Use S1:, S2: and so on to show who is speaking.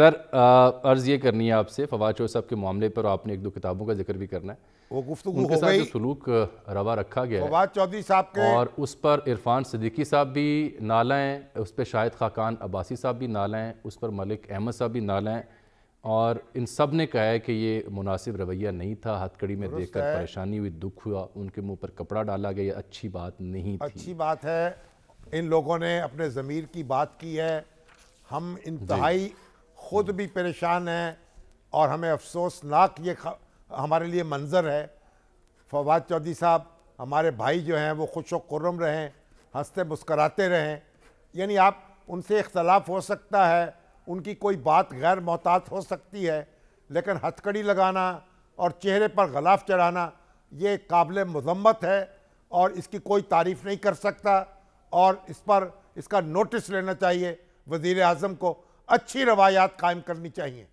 S1: sir अर्ज़ ये करनी है आपसे फवाद चौ साहब के मामले पर आपने एक दो किताबों का जिक्र भी करना है वो गुफ्तु उनके साथ जो सलूक रवा रखा गया फवाद चौधरी साहब के और उस पर इरफान सदीकी साहब भी नाला हैं उस पर शाहिद खाकान अब्बासी साहब भी नाला हैं उस पर मलिक अहमद साहब भी नाला हैं और इन सब ने कहा है कि ये मुनासिब रवैया नहीं था हथकड़ी में देखकर परेशानी हुई दुख हुआ उनके मुंह पर कपड़ा डाला गया अच्छी बात नहीं
S2: अच्छी बात है इन लोगों ने अपने ज़मीर की बात की है हम इंतहाई खुद भी परेशान हैं और हमें अफसोसनाक ये हमारे लिए मंज़र है फवाद चौधरी साहब हमारे भाई जो हैं वो खुश वर्रम रहें हंसते मुस्कराते रहें यानी आप उनसे इख्तलाफ हो सकता है उनकी कोई बात गैर मोहतात हो सकती है लेकिन हथकड़ी लगाना और चेहरे पर गलाफ चढ़ाना ये काबिल मजम्मत है और इसकी कोई तारीफ़ नहीं कर सकता और इस पर इसका नोटिस लेना चाहिए वज़ी अजम को अच्छी रवायात कायम करनी चाहिए